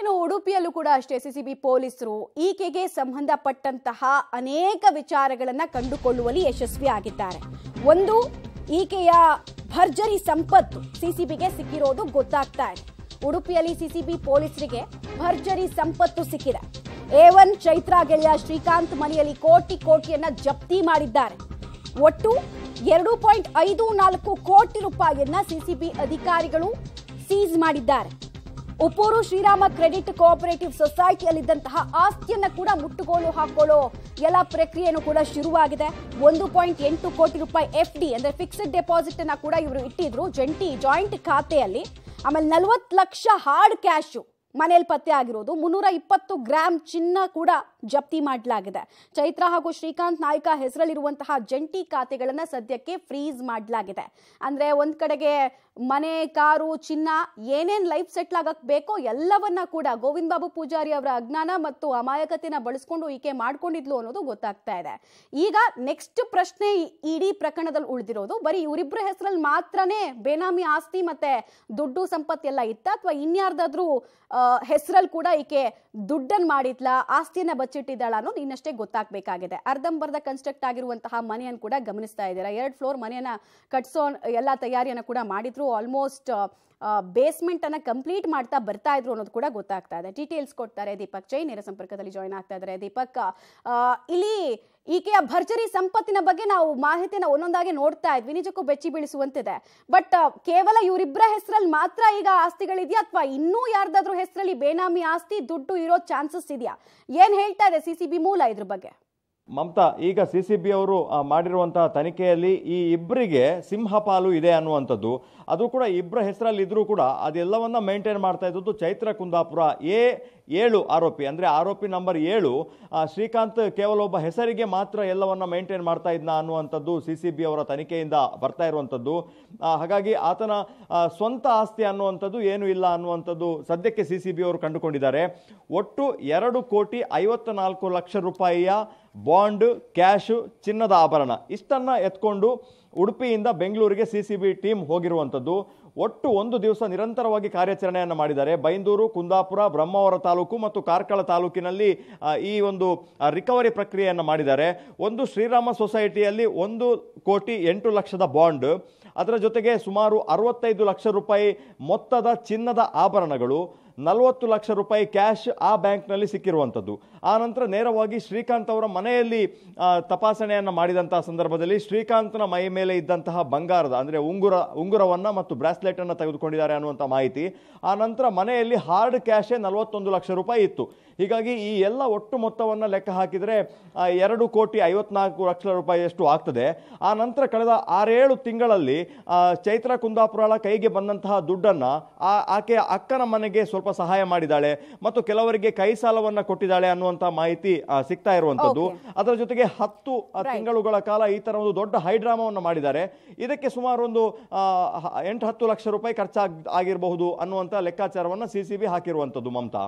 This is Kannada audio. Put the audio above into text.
ಇನ್ನು ಉಡುಪಿಯಲ್ಲೂ ಕೂಡ ಅಷ್ಟೇ ಸಿ ಸಿ ಬಿ ಪೊಲೀಸರು ಈಕೆಗೆ ಸಂಬಂಧಪಟ್ಟಂತಹ ಅನೇಕ ವಿಚಾರಗಳನ್ನು ಕಂಡುಕೊಳ್ಳುವಲ್ಲಿ ಯಶಸ್ವಿ ಆಗಿದ್ದಾರೆ ಒಂದು ಈಕೆಯ ಭರ್ಜರಿ ಸಂಪತ್ತು ಸಿ ಸಿ ಬಿಗೆ ಸಿಕ್ಕಿರೋದು ಗೊತ್ತಾಗ್ತಾ ಇದೆ ಉಡುಪಿಯಲ್ಲಿ ಸಿ ಸಿ ಬಿ ಪೊಲೀಸರಿಗೆ ಭರ್ಜರಿ ಸಂಪತ್ತು ಸಿಕ್ಕಿದೆ ಎ ಒನ್ ಚೈತ್ರಾ ಗೆಳೆಯ ಶ್ರೀಕಾಂತ್ ಮನೆಯಲ್ಲಿ ಕೋಟಿ ಕೋಟಿಯನ್ನ ಜಪ್ತಿ ಮಾಡಿದ್ದಾರೆ ಒಟ್ಟು ಎರಡು ಪಾಯಿಂಟ್ ಐದು ನಾಲ್ಕು ಕೋಟಿ ರೂಪಾಯಿಯನ್ನ ಸಿಸಿಬಿ ಅಧಿಕಾರಿಗಳು ಸೀಸ್ ಮಾಡಿದ್ದಾರೆ ಉಪ್ಪೂರು ಶ್ರೀರಾಮ ಕ್ರೆಡಿಟ್ ಕೋಆಪರೇಟಿವ್ ಸೊಸೈಟಿಯಲ್ಲಿದ್ದಂತಹ ಆಸ್ತಿಯನ್ನ ಕೂಡ ಮುಟ್ಟುಗೋಲು ಹಾಕೊಳ್ಳೋ ಎಲ್ಲ ಪ್ರಕ್ರಿಯೆನೂ ಕೂಡ ಶುರುವಾಗಿದೆ ಒಂದು ಪಾಯಿಂಟ್ ಎಂಟು ಕೋಟಿ ರೂಪಾಯಿ ಎಫ್ ಡಿ ಅಂದ್ರೆ ಫಿಕ್ಸ್ಡ್ ಡೆಪಾಸಿಟ್ ಅನ್ನ ಕೂಡ ಇವರು ಇಟ್ಟಿದ್ರು ಜಂಟಿ ಜಾಯಿಂಟ್ ಖಾತೆಯಲ್ಲಿ ಆಮೇಲೆ ನಲವತ್ತು ಲಕ್ಷ ಹಾರ್ಡ್ ಕ್ಯಾಶು ಮನೆಯಲ್ಲಿ ಪತ್ತೆ ಆಗಿರೋದು ಮುನ್ನೂರ ಇಪ್ಪತ್ತು ಗ್ರಾಂ ಚಿನ್ನ ಕೂಡ ಜಪ್ತಿ ಮಾಡಲಾಗಿದೆ ಚೈತ್ರ ಹಾಗೂ ಶ್ರೀಕಾಂತ್ ನಾಯ್ಕ ಹೆಸರಲ್ಲಿರುವಂತಹ ಜಂಟಿ ಖಾತೆಗಳನ್ನು ಸದ್ಯಕ್ಕೆ ಫ್ರೀಸ್ ಮಾಡಲಾಗಿದೆ ಅಂದರೆ ಒಂದು ಕಡೆಗೆ ಮನೆ ಕಾರು ಚಿನ್ನ ಏನೇನು ಲೈಫ್ ಸೆಟ್ಲ್ ಆಗಕ್ಕೆ ಬೇಕೋ ಎಲ್ಲವನ್ನ ಕೂಡ ಗೋವಿಂದ ಬಾಬು ಪೂಜಾರಿ ಅವರ ಅಜ್ಞಾನ ಮತ್ತು ಅಮಾಯಕತೆನ ಬಳಸ್ಕೊಂಡು ಈಕೆ ಮಾಡ್ಕೊಂಡಿದ್ಲು ಅನ್ನೋದು ಗೊತ್ತಾಗ್ತಾ ಇದೆ ಈಗ ನೆಕ್ಸ್ಟ್ ಪ್ರಶ್ನೆ ಇಡೀ ಪ್ರಕರಣದಲ್ಲಿ ಉಳಿದಿರೋದು ಬರೀ ಇವರಿಬ್ಬರ ಹೆಸರಲ್ಲಿ ಮಾತ್ರನೇ ಬೇನಾಮಿ ಆಸ್ತಿ ಮತ್ತೆ ದುಡ್ಡು ಸಂಪತ್ತೆಲ್ಲ ಇತ್ತ ಅಥವಾ ಇನ್ಯಾರ್ದಾದ್ರೂ ಹೆಸರಲ್ಲಿ ಕೂಡ ಈಕೆ ದುಡ್ಡನ್ನು ಮಾಡಿದ್ಲ ಆಸ್ತಿಯನ್ನ ಬಚ್ಚಿಟ್ಟಿದ್ದಾಳ ಅನ್ನೋದು ಇನ್ನಷ್ಟೇ ಗೊತ್ತಾಗಬೇಕಾಗಿದೆ ಅರ್ಧಂಬರ್ಧ ಕನ್ಸ್ಟ್ರಕ್ಟ್ ಆಗಿರುವಂತಹ ಮನೆಯನ್ನು ಕೂಡ ಗಮನಿಸ್ತಾ ಇದ್ದೀರಾ ಎರಡು ಫ್ಲೋರ್ ಮನೆಯನ್ನು ಕಟ್ಸೋ ಎಲ್ಲ ತಯಾರಿಯನ್ನು ಕೂಡ ಮಾಡಿದ್ರು ಆಲ್ಮೋಸ್ಟ್ ಬೇಸ್ಮೆಂಟ್ ಅನ್ನ ಕಂಪ್ಲೀಟ್ ಮಾಡ್ತಾ ಬರ್ತಾ ಇದ್ರು ಅನ್ನೋದು ಕೂಡ ಗೊತ್ತಾಗ್ತಾ ಇದೆ ಡೀಟೇಲ್ಸ್ ಕೊಡ್ತಾರೆ ದೀಪಕ್ ಜೈ ನೇರ ಸಂಪರ್ಕದಲ್ಲಿ ಜಾಯ್ನ್ ಆಗ್ತಾ ಇದ್ದಾರೆ ದೀಪಕ್ ಇಲ್ಲಿ ಈಕೆಯ ಭರ್ಜರಿ ಸಂಪತ್ತಿನ ಬಗ್ಗೆ ನಾವು ಮಾಹಿತಿನ ಒಂದೊಂದಾಗಿ ನೋಡ್ತಾ ಇದ್ವಿ ನಿಜಕ್ಕೂ ಬೆಚ್ಚಿ ಬೀಳಿಸುವಂತಿದೆ ಬಟ್ ಕೇವಲ ಇವರಿಬ್ಬರ ಹೆಸರಲ್ಲಿ ಮಾತ್ರ ಈಗ ಆಸ್ತಿಗಳಿದೆಯಾ ಅಥವಾ ಇನ್ನೂ ಯಾರ್ದಾದ್ರೂ ಹೆಸರಲ್ಲಿ ಬೇನಾಮಿ ಆಸ್ತಿ ದುಡ್ಡು ಇರೋ ಚಾನ್ಸಸ್ ಇದೆಯಾ ಏನ್ ಹೇಳ್ತಾ ಇದೆ ಸಿ ಸಿ ಬಿ ಮೂಲ ಇದ್ರ ಬಗ್ಗೆ ಮಮತಾ ಈಗ ಸಿ ಸಿ ಬಿ ಅವರು ಮಾಡಿರುವಂತಹ ತನಿಖೆಯಲ್ಲಿ ಈ ಇಬ್ಬರಿಗೆ ಸಿಂಹಪಾಲು ಇದೆ ಅನ್ನುವಂಥದ್ದು ಅದು ಕೂಡ ಇಬ್ಬರ ಹೆಸರಲ್ಲಿ ಇದ್ದರೂ ಕೂಡ ಅದೆಲ್ಲವನ್ನು ಮೇಂಟೈನ್ ಮಾಡ್ತಾ ಇದ್ದದ್ದು ಚೈತ್ರ ಕುಂದಾಪುರ ಎ ಏಳು ಆರೋಪಿ ಅಂದರೆ ಆರೋಪಿ ನಂಬರ್ ಏಳು ಶ್ರೀಕಾಂತ್ ಕೇವಲ ಒಬ್ಬ ಹೆಸರಿಗೆ ಮಾತ್ರ ಎಲ್ಲವನ್ನು ಮೇಂಟೈನ್ ಮಾಡ್ತಾ ಇದ್ನ ಅನ್ನುವಂಥದ್ದು ಸಿ ಸಿ ಬಿ ಅವರ ತನಿಖೆಯಿಂದ ಬರ್ತಾ ಇರುವಂಥದ್ದು ಹಾಗಾಗಿ ಆತನ ಸ್ವಂತ ಆಸ್ತಿ ಅನ್ನುವಂಥದ್ದು ಏನೂ ಇಲ್ಲ ಅನ್ನುವಂಥದ್ದು ಸದ್ಯಕ್ಕೆ ಸಿ ಸಿ ಬಿ ಅವರು ಕಂಡುಕೊಂಡಿದ್ದಾರೆ ಒಟ್ಟು ಎರಡು ಕೋಟಿ ಐವತ್ತ ನಾಲ್ಕು ಲಕ್ಷ ರೂಪಾಯಿಯ ಬಾಂಡ್ ಕ್ಯಾಶು ಚಿನ್ನದ ಆಭರಣ ಇಷ್ಟನ್ನು ಎತ್ಕೊಂಡು ಉಡುಪಿಯಿಂದ ಬೆಂಗಳೂರಿಗೆ ಸಿ ಸಿ ಬಿ ಟೀಮ್ ಹೋಗಿರುವಂಥದ್ದು ಒಟ್ಟು ಒಂದು ದಿವಸ ನಿರಂತರವಾಗಿ ಕಾರ್ಯಾಚರಣೆಯನ್ನು ಮಾಡಿದ್ದಾರೆ ಬೈಂದೂರು ಕುಂದಾಪುರ ಬ್ರಹ್ಮಾವರ ತಾಲೂಕು ಮತ್ತು ಕಾರ್ಕಳ ತಾಲೂಕಿನಲ್ಲಿ ಈ ಒಂದು ರಿಕವರಿ ಪ್ರಕ್ರಿಯೆಯನ್ನು ಮಾಡಿದ್ದಾರೆ ಒಂದು ಶ್ರೀರಾಮ ಸೊಸೈಟಿಯಲ್ಲಿ ಒಂದು ಕೋಟಿ ಎಂಟು ಲಕ್ಷದ ಬಾಂಡ್ ಅದರ ಜೊತೆಗೆ ಸುಮಾರು ಅರವತ್ತೈದು ಲಕ್ಷ ರೂಪಾಯಿ ಮೊತ್ತದ ಚಿನ್ನದ ಆಭರಣಗಳು ನಲವತ್ತು ಲಕ್ಷ ರೂಪಾಯಿ ಕ್ಯಾಶ್ ಆ ಬ್ಯಾಂಕ್ನಲ್ಲಿ ಸಿಕ್ಕಿರುವಂಥದ್ದು ಆನಂತರ ನೇರವಾಗಿ ಶ್ರೀಕಾಂತ್ ಅವರ ಮನೆಯಲ್ಲಿ ತಪಾಸಣೆಯನ್ನು ಮಾಡಿದಂತಹ ಸಂದರ್ಭದಲ್ಲಿ ಶ್ರೀಕಾಂತ್ನ ಮೈ ಮೇಲೆ ಇದ್ದಂತಹ ಬಂಗಾರದ ಅಂದರೆ ಉಂಗುರ ಉಂಗುರವನ್ನು ಮತ್ತು ಬ್ರಾಸ್ಲೆಟನ್ನು ತೆಗೆದುಕೊಂಡಿದ್ದಾರೆ ಅನ್ನುವಂಥ ಮಾಹಿತಿ ಆ ನಂತರ ಮನೆಯಲ್ಲಿ ಹಾರ್ಡ್ ಕ್ಯಾಶೇ ನಲವತ್ತೊಂದು ಲಕ್ಷ ರೂಪಾಯಿ ಇತ್ತು ಹೀಗಾಗಿ ಈ ಎಲ್ಲ ಒಟ್ಟು ಮೊತ್ತವನ್ನು ಲೆಕ್ಕ ಹಾಕಿದರೆ ಎರಡು ಕೋಟಿ ಐವತ್ನಾಲ್ಕು ಲಕ್ಷ ರೂಪಾಯಿಯಷ್ಟು ಆಗ್ತದೆ ಆ ನಂತರ ಕಳೆದ ಆರೇಳು ತಿಂಗಳಲ್ಲಿ ಚೈತ್ರ ಕುಂದಾಪುರಳ ಕೈಗೆ ಬಂದಂತಹ ದುಡ್ಡನ್ನು ಆಕೆಯ ಅಕ್ಕನ ಮನೆಗೆ ಸ್ವಲ್ಪ ಸ್ವಲ್ಪ ಸಹಾಯ ಮಾಡಿದ್ದಾಳೆ ಮತ್ತು ಕೆಲವರಿಗೆ ಕೈ ಸಾಲವನ್ನ ಕೊಟ್ಟಿದ್ದಾಳೆ ಅನ್ನುವಂತ ಮಾಹಿತಿ ಸಿಗ್ತಾ ಇರುವಂತದ್ದು ಅದರ ಜೊತೆಗೆ ಹತ್ತು ತಿಂಗಳುಗಳ ಕಾಲ ಈ ತರ ಒಂದು ದೊಡ್ಡ ಹೈಡ್ರಾಮಾವನ್ನು ಮಾಡಿದ್ದಾರೆ ಇದಕ್ಕೆ ಸುಮಾರು ಒಂದು ಎಂಟು ಹತ್ತು ಲಕ್ಷ ರೂಪಾಯಿ ಖರ್ಚಾಗ್ ಆಗಿರಬಹುದು ಅನ್ನುವಂತ ಲೆಕ್ಕಾಚಾರವನ್ನ ಸಿಸಿಬಿ ಹಾಕಿರುವಂತದ್ದು ಮಮತಾ